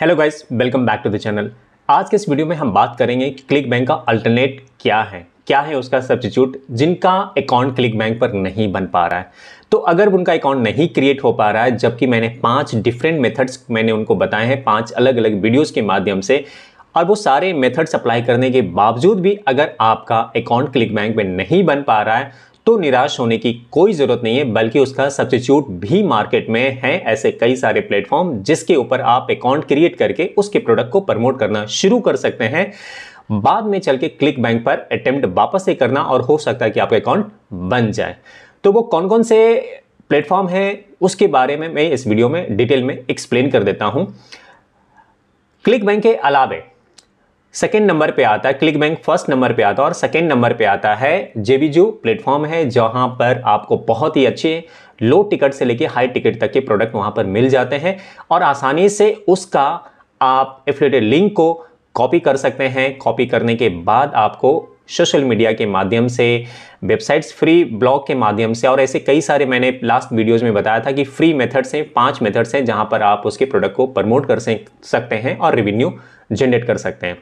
hello guys welcome back to the channel आज के इस वीडियो में हम बात करेंगे कि क्लिक बैंक का अल्टरनेट क्या है क्या है उसका सब्सिट्यूट जिनका अकाउंट क्लिक बैंक पर नहीं बन पा रहा है तो अगर उनका अकाउंट नहीं क्रिएट हो पा रहा है जबकि मैंने पांच डिफरेंट मेथड्स मैंने उनको बताए हैं पांच अलग अलग वीडियोज़ के माध्यम से और वो सारे मेथड्स अप्लाई करने के बावजूद भी अगर आपका अकाउंट क्लिक बैंक में नहीं बन पा रहा है तो निराश होने की कोई ज़रूरत नहीं है बल्कि उसका सब्सिट्यूट भी मार्केट में है ऐसे कई सारे प्लेटफॉर्म जिसके ऊपर आप अकाउंट क्रिएट करके उसके प्रोडक्ट को प्रमोट करना शुरू कर सकते हैं बाद में चल के क्लिक बैंक पर अटेम्प्ट वापस से करना और हो सकता है कि आपका अकाउंट बन जाए तो वो कौन कौन से प्लेटफॉर्म हैं उसके बारे में मैं इस वीडियो में डिटेल में एक्सप्लेन कर देता हूं क्लिक बैंक के अलावे सेकेंड नंबर पे आता है क्लिक बैंक फर्स्ट नंबर पे आता है और सेकेंड नंबर पे आता है जू प्लेटफॉर्म है जहां पर आपको बहुत ही अच्छे लो टिकट से लेके हाई टिकट तक के प्रोडक्ट वहां पर मिल जाते हैं और आसानी से उसका आप एफिलेटेड लिंक को कॉपी कर सकते हैं कॉपी करने के बाद आपको सोशल मीडिया के माध्यम से वेबसाइट्स फ्री ब्लॉग के माध्यम से और ऐसे कई सारे मैंने लास्ट वीडियोज़ में बताया था कि फ्री मेथड्स हैं पाँच मेथड्स हैं जहाँ पर आप उसके प्रोडक्ट को प्रमोट कर सकते हैं और रिवेन्यू जनरेट कर सकते हैं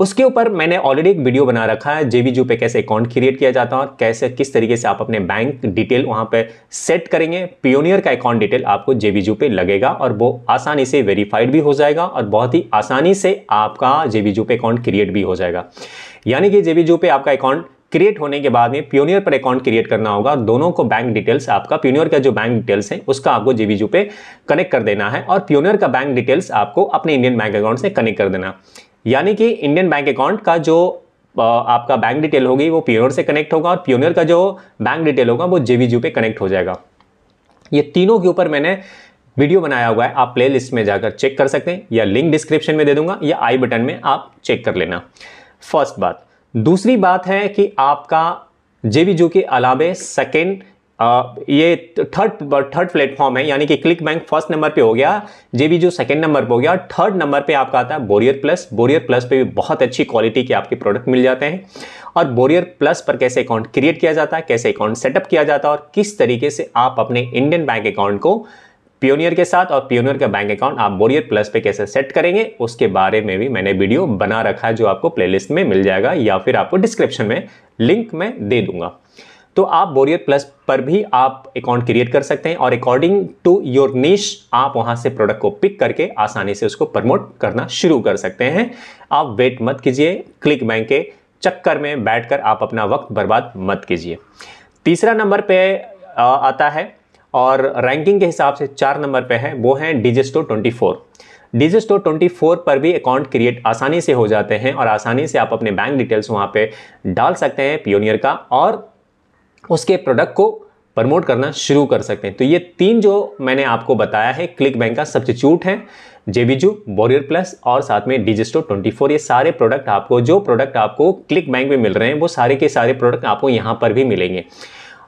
उसके ऊपर मैंने ऑलरेडी एक वीडियो बना रखा है जे बी पे कैसे अकाउंट क्रिएट किया जाता है और कैसे किस तरीके से आप अपने बैंक डिटेल वहाँ पे सेट करेंगे पियोनियर का अकाउंट डिटेल आपको जे बी पे लगेगा और वो आसानी से वेरीफाइड भी हो जाएगा और बहुत ही आसानी से आपका J B pay account create भी हो जाएगा यानी कि जे बी पे आपका अकाउंट क्रिएट होने के बाद में प्योनियर पर अकाउंट क्रिएट करना होगा दोनों को बैंक डिटेल्स आपका प्योनियर का जो बैंक डिटेल्स है उसका आपको जीवीजू पे कनेक्ट कर देना है और प्योनियर का बैंक डिटेल्स आपको अपने इंडियन बैंक अकाउंट से कनेक्ट कर देना यानी कि इंडियन बैंक अकाउंट का जो आपका बैंक डिटेल होगी वो प्योनियर से कनेक्ट होगा और प्योनियर का जो बैंक डिटेल होगा वो जेवीजू पे कनेक्ट हो जाएगा ये तीनों के ऊपर मैंने वीडियो बनाया हुआ है आप प्लेलिस्ट में जाकर चेक कर सकते हैं या लिंक डिस्क्रिप्शन में दे दूंगा या आई बटन में आप चेक कर लेना फर्स्ट बात दूसरी बात है कि आपका जेबी जो के अलावे सेकेंड ये थर्ड थर्ड प्लेटफॉर्म है यानी कि क्लिक बैंक फर्स्ट नंबर पे हो गया जेबी जो सेकेंड नंबर पे हो गया थर्ड नंबर पे आपका आता है बोरियर प्लस बोरियर प्लस पे भी बहुत अच्छी क्वालिटी के आपके प्रोडक्ट मिल जाते हैं और बोरियर प्लस पर कैसे अकाउंट क्रिएट किया जाता है कैसे अकाउंट सेटअप किया जाता है और किस तरीके से आप अपने इंडियन बैंक अकाउंट को पियोनियर के साथ और पियोनियर का बैंक अकाउंट आप बोरियर प्लस पे कैसे सेट करेंगे उसके बारे में भी मैंने वीडियो बना रखा है जो आपको प्लेलिस्ट में मिल जाएगा या फिर आपको डिस्क्रिप्शन में लिंक में दे दूंगा तो आप बोरियर प्लस पर भी आप अकाउंट क्रिएट कर सकते हैं और अकॉर्डिंग टू योर निश आप वहां से प्रोडक्ट को पिक करके आसानी से उसको प्रमोट करना शुरू कर सकते हैं आप वेट मत कीजिए क्लिक बैंक के चक्कर में बैठकर आप अपना वक्त बर्बाद मत कीजिए तीसरा नंबर पे आता है और रैंकिंग के हिसाब से चार नंबर पे हैं वो हैं डिजिस्टो 24 डिजिस्टो 24 पर भी अकाउंट क्रिएट आसानी से हो जाते हैं और आसानी से आप अपने बैंक डिटेल्स वहाँ पे डाल सकते हैं पियोनियर का और उसके प्रोडक्ट को प्रमोट करना शुरू कर सकते हैं तो ये तीन जो मैंने आपको बताया है क्लिक बैंक का सब्सिट्यूट है जेबीजू बोरियर प्लस और साथ में डिजिस्टो 24 ये सारे प्रोडक्ट आपको जो प्रोडक्ट आपको क्लिक बैंक में मिल रहे हैं वो सारे के सारे प्रोडक्ट आपको यहाँ पर भी मिलेंगे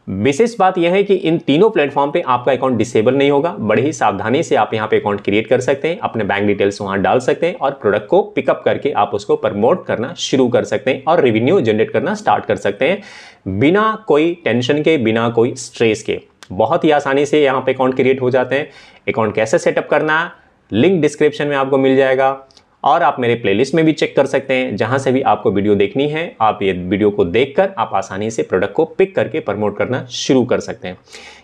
विशेष बात यह है कि इन तीनों प्लेटफॉर्म पे आपका अकाउंट डिसेबल नहीं होगा बड़े ही सावधानी से आप यहाँ पे अकाउंट क्रिएट कर सकते हैं अपने बैंक डिटेल्स वहाँ डाल सकते हैं और प्रोडक्ट को पिकअप करके आप उसको प्रमोट करना शुरू कर सकते हैं और रेवेन्यू जनरेट करना स्टार्ट कर सकते हैं बिना कोई टेंशन के बिना कोई स्ट्रेस के बहुत ही आसानी से यहाँ पे अकाउंट क्रिएट हो जाते हैं अकाउंट कैसे सेटअप करना लिंक डिस्क्रिप्शन में आपको मिल जाएगा और आप मेरे प्लेलिस्ट में भी चेक कर सकते हैं जहाँ से भी आपको वीडियो देखनी है आप ये वीडियो को देखकर आप आसानी से प्रोडक्ट को पिक करके प्रमोट करना शुरू कर सकते हैं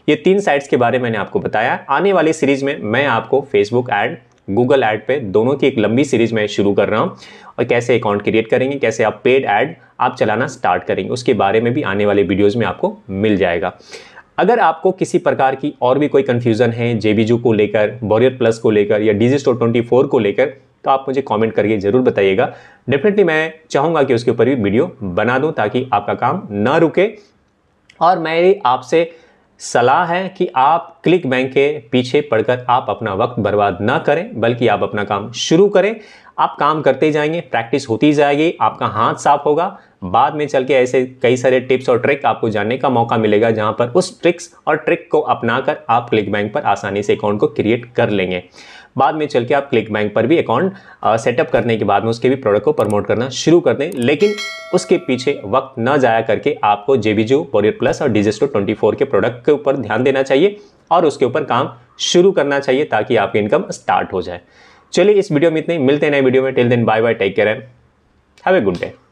ये तीन साइट्स के बारे में मैंने आपको बताया आने वाली सीरीज़ में मैं आपको फेसबुक ऐड गूगल ऐड पे दोनों की एक लंबी सीरीज मैं शुरू कर रहा हूँ और कैसे अकाउंट क्रिएट करेंगे कैसे आप पेड ऐड आप चलाना स्टार्ट करेंगे उसके बारे में भी आने वाले वीडियोज़ में आपको मिल जाएगा अगर आपको किसी प्रकार की और भी कोई कन्फ्यूज़न है जे को लेकर बॉरियर प्लस को लेकर या डीजी स्टोर ट्वेंटी को लेकर तो आप मुझे कमेंट करके ज़रूर बताइएगा डेफिनेटली मैं चाहूंगा कि उसके ऊपर भी वीडियो बना दूं ताकि आपका काम ना रुके और मेरी आपसे सलाह है कि आप क्लिक बैंक के पीछे पढ़कर आप अपना वक्त बर्बाद ना करें बल्कि आप अपना काम शुरू करें आप काम करते जाएंगे प्रैक्टिस होती जाएगी आपका हाथ साफ होगा बाद में चल के ऐसे कई सारे टिप्स और ट्रिक आपको जानने का मौका मिलेगा जहां पर उस ट्रिक्स और ट्रिक को अपनाकर आप क्लिक बैंक पर आसानी से अकाउंट को क्रिएट कर लेंगे बाद में चल के आप क्लिक बैंक पर भी अकाउंट सेटअप करने के बाद में उसके भी प्रोडक्ट को प्रमोट करना शुरू कर दें लेकिन उसके पीछे वक्त न जाया करके आपको जेबीजू पोरियर प्लस और डिजेस्टो ट्वेंटी के प्रोडक्ट के ऊपर ध्यान देना चाहिए और उसके ऊपर काम शुरू करना चाहिए ताकि आपकी इनकम स्टार्ट हो जाए चलिए इस वीडियो में इतने मिलते हैं नए वीडियो में टेल दिन bye bye take care and have a good day